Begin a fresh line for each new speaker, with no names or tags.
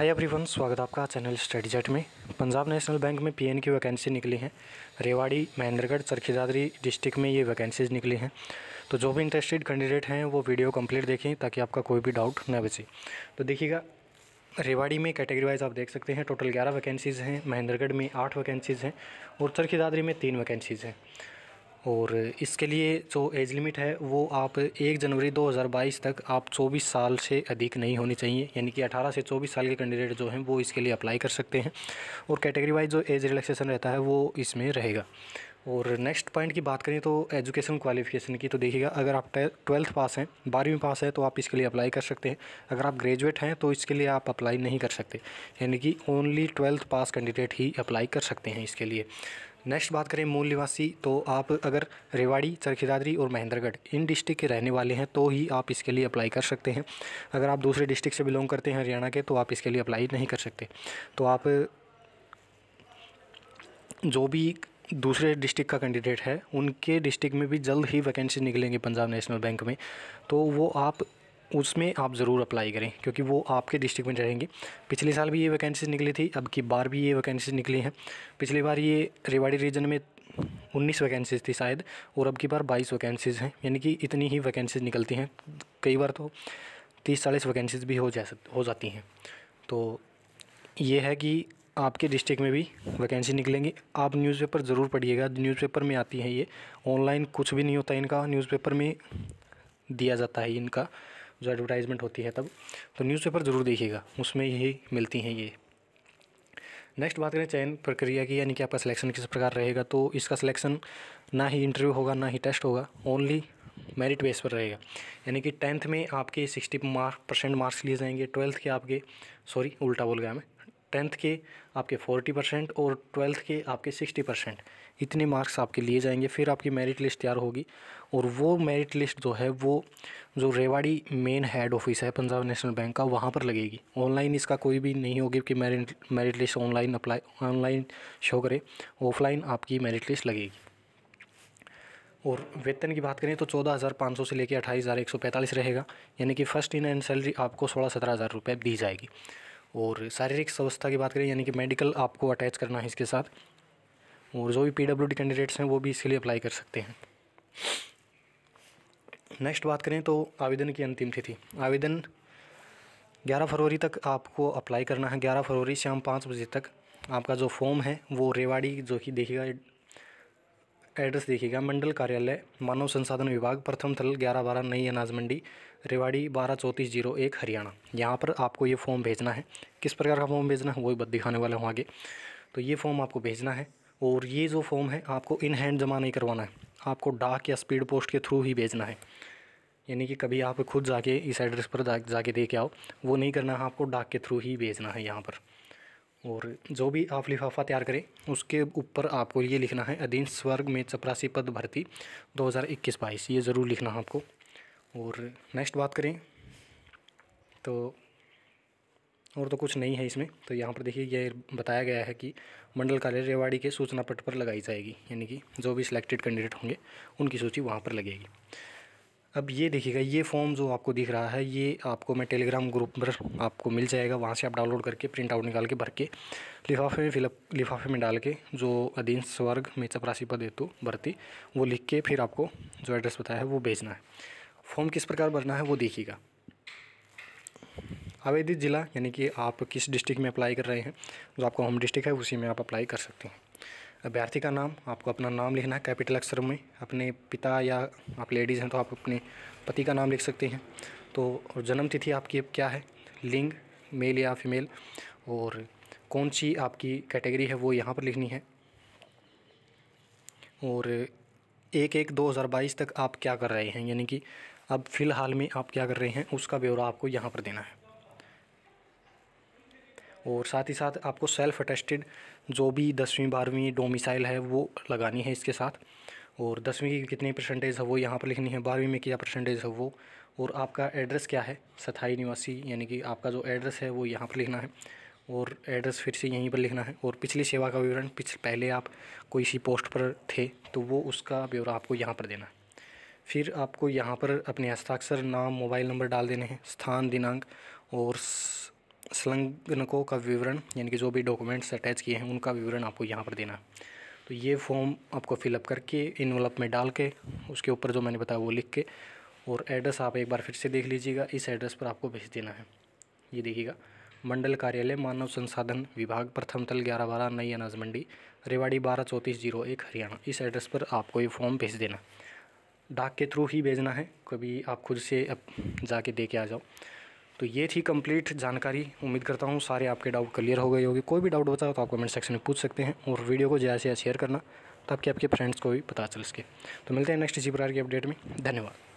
hi everyone स्वागत आपका channel जेट में पंजाब नेशनल बैंक में पीएन की वैकेंसी निकली हैं रेवाड़ी महेंद्रगढ़ चरखीदादरी डिस्ट्रिक्ट में ये वैकेंसीज़ निकली हैं तो जो भी इंटरेस्टेड कैंडिडेट हैं वो वीडियो कंप्लीट देखें ताकि आपका कोई भी डाउट ना बचे तो देखिएगा रेवाड़ी में कैटेगरी वाइज आप देख सकते हैं टोटल ग्यारह वैकेंसीज़ हैं महेंद्रगढ़ में आठ वैकेंसीज़ हैं और चरखीदादरी में तीन वैकेंसीज़ हैं और इसके लिए जो एज लिमिट है वो आप एक जनवरी 2022 तक आप 24 साल से अधिक नहीं होनी चाहिए यानी कि 18 से 24 साल के कैंडिडेट जो हैं वो इसके लिए अप्लाई कर सकते हैं और कैटेगरी वाइज जो एज रिलैक्सेशन रहता है वो इसमें रहेगा और नेक्स्ट पॉइंट की बात करें तो एजुकेशन क्वालिफिकेशन की तो देखिएगा अगर आप ट्वेल्थ पास हैं बारहवीं पास है तो आप इसके लिए अप्लाई कर सकते हैं अगर आप ग्रेजुएट हैं तो इसके लिए आप अप्लाई नहीं कर सकते यानी कि ओनली ट्वेल्थ पास कैंडिडेट ही अप्लाई कर सकते हैं इसके लिए नेक्स्ट बात करें मूल निवासी तो आप अगर रेवाड़ी चरखीदादरी और महेंद्रगढ़ इन डिस्ट्रिक्ट के रहने वाले हैं तो ही आप इसके लिए अप्लाई कर सकते हैं अगर आप दूसरे डिस्ट्रिक्ट से बिलोंग करते हैं हरियाणा के तो आप इसके लिए अप्लाई नहीं कर सकते तो आप जो भी दूसरे डिस्ट्रिक्ट का कैंडिडेट है उनके डिस्ट्रिक्ट में भी जल्द ही वैकेंसी निकलेंगे पंजाब नेशनल बैंक में तो वो आप उसमें आप ज़रूर अप्लाई करें क्योंकि वो आपके डिस्ट्रिक्ट में रहेंगे पिछले साल भी ये वैकेंसी निकली थी अब की बार भी ये वैकेंसी निकली हैं पिछली बार ये रेवाड़ी रीजन में उन्नीस वैकेंसीज थी शायद और अब की बार बाईस वैकेंसीज हैं यानी कि इतनी ही वैकेंसीज निकलती हैं कई बार तो तीस चालीस वैकेंसीज भी हो जा हो जाती हैं तो ये है कि आपके डिस्ट्रिक्ट में भी वैकेंसी निकलेंगी आप न्यूज़पेपर ज़रूर पढ़िएगा न्यूज़पेपर में आती हैं ये ऑनलाइन कुछ भी नहीं होता इनका न्यूज़पेपर में दिया जाता है इनका जो एडवर्टाइजमेंट होती है तब तो न्यूज़पेपर ज़रूर देखिएगा उसमें यही मिलती हैं ये नेक्स्ट बात करें चयन प्रक्रिया की यानी कि आपका सिलेक्शन किस प्रकार रहेगा तो इसका सिलेक्शन ना ही इंटरव्यू होगा ना ही टेस्ट होगा ओनली मेरिट बेस पर रहेगा यानी कि टेंथ में आपके सिक्सटी मार्क परसेंट मार्क्स लिए जाएंगे ट्वेल्थ के आपके सॉरी उल्टा बोल गया मैं टेंथ के आपके फोर्टी परसेंट और ट्वेल्थ के आपके सिक्सटी परसेंट इतने मार्क्स आपके लिए जाएंगे फिर आपकी मेरिट लिस्ट तैयार होगी और वो मेरिट लिस्ट जो है वो जो रेवाड़ी मेन हेड ऑफिस है पंजाब नेशनल बैंक का वहाँ पर लगेगी ऑनलाइन इसका कोई भी नहीं होगी कि merit merit list online apply online show करे ऑफलाइन आपकी मेरिट लिस्ट लगेगी और वेतन की बात करें तो चौदह हज़ार पाँच सौ से लेकर अट्ठाईस हज़ार एक सौ पैंतालीस रहेगा यानी कि फ़र्स्ट इन एंड सैलरी आपको सोलह सत्रह हज़ार रुपये दी जाएगी और शारीरिक संस्था की बात करें यानी कि मेडिकल आपको अटैच करना है इसके साथ और जो भी पी डब्ल्यू डी कैंडिडेट्स हैं वो भी इसके लिए अप्लाई कर सकते हैं नेक्स्ट बात करें तो आवेदन की अंतिम तिथि आवेदन 11 फरवरी तक आपको अप्लाई करना है 11 फरवरी शाम पाँच बजे तक आपका जो फॉर्म है वो रेवाड़ी जो कि देखिएगा एड्रेस देखिएगा मंडल कार्यालय मानव संसाधन विभाग प्रथम थल ग्यारह बारह नई अनाज मंडी रेवाड़ी बारह चौंतीस जीरो एक हरियाणा यहाँ पर आपको ये फॉर्म भेजना है किस प्रकार का फॉर्म भेजना है वही बत दिखाने वाला हूँ आगे तो ये फॉर्म आपको भेजना है और ये जो फॉर्म है आपको इन हैंड जमा नहीं करवाना है आपको डाक या स्पीड पोस्ट के थ्रू ही भेजना है यानी कि कभी आप खुद जाके इस एड्रेस पर जाके दे के आओ वो नहीं करना है आपको डाक के थ्रू ही भेजना है यहाँ पर और जो भी आप लिफाफा तैयार करें उसके ऊपर आपको ये लिखना है अधीन स्वर्ग में चपरासी पद भर्ती 2021 हज़ार ये ज़रूर लिखना है आपको और नेक्स्ट बात करें तो और तो कुछ नहीं है इसमें तो यहाँ पर देखिए यह बताया गया है कि मंडल कार्यालय रेवाड़ी के सूचना पट पर लगाई जाएगी यानी कि जो भी सिलेक्टेड कैंडिडेट होंगे उनकी सूची वहाँ पर लगेगी अब ये देखिएगा ये फॉर्म जो आपको दिख रहा है ये आपको मैं टेलीग्राम ग्रुप पर आपको मिल जाएगा वहाँ से आप डाउनलोड करके प्रिंट आउट निकाल के भर के लिफाफे में फिलअप लिफाफे में डाल के जो अधीन स्वर्ग में चपरासी पद हेतु भर्ती वो लिख के फिर आपको जो एड्रेस बताया है वो भेजना है फॉर्म किस प्रकार भरना है वो देखिएगा आवेदित ज़िला यानी कि आप किस डिस्ट्रिक्ट में अप्लाई कर रहे हैं जो आपका होम डिस्ट्रिक्ट है उसी में आप अप्लाई कर सकते हैं अभ्यर्थी का नाम आपको अपना नाम लिखना है कैपिटल अक्षर में अपने पिता या आप लेडीज़ हैं तो आप अपने पति का नाम लिख सकते हैं तो जन्म तिथि आपकी क्या है लिंग मेल या फीमेल और कौन सी आपकी कैटेगरी है वो यहाँ पर लिखनी है और एक एक दो हज़ार बाईस तक आप क्या कर रहे हैं यानी कि अब फ़िलहाल में आप क्या कर रहे हैं उसका ब्यौरा आपको यहाँ पर देना है और साथ ही साथ आपको सेल्फ़ अटेस्टेड जो भी दसवीं बारहवीं डोमिसाइल है वो लगानी है इसके साथ और दसवीं की कितनी परसेंटेज है वो यहाँ पर लिखनी है बारहवीं में क्या परसेंटेज है वो और आपका एड्रेस क्या है सथाई निवासी यानी कि आपका जो एड्रेस है वो यहाँ पर लिखना है और एड्रेस फिर से यहीं पर लिखना है और पिछली सेवा का विवरण पिछले पहले आप कोई सी पोस्ट पर थे तो वो उसका ब्यौरा आपको यहाँ पर देना है फिर आपको यहाँ पर अपने हस्ताक्षर नाम मोबाइल नंबर डाल देने हैं स्थान दिनांक और संलग्नकों का विवरण यानी कि जो भी डॉक्यूमेंट्स अटैच किए हैं उनका विवरण आपको यहाँ पर देना है तो ये फॉर्म आपको फिलअप करके वलप में डाल के उसके ऊपर जो मैंने बताया वो लिख के और एड्रेस आप एक बार फिर से देख लीजिएगा इस एड्रेस पर आपको भेज देना है ये देखिएगा मंडल कार्यालय मानव संसाधन विभाग प्रथम तल ग्यारह बारह नई अनाज मंडी रेवाड़ी बारह चौंतीस जीरो एक हरियाणा इस एड्रेस पर आपको ये फॉर्म भेज देना डाक के थ्रू ही भेजना है कभी आप खुद से अब जाके दे के आ जाओ तो ये थी कंप्लीट जानकारी उम्मीद करता हूँ सारे आपके डाउट क्लियर हो गए होगी कोई भी डाउट बताओ तो आप कमेंट सेक्शन में पूछ सकते हैं और वीडियो को ज़्यादा से ज़्यादा शेयर करना ताकि आपके फ्रेंड्स को भी पता चल सके तो मिलते हैं नेक्स्ट इसी प्रकार की अपडेट में धन्यवाद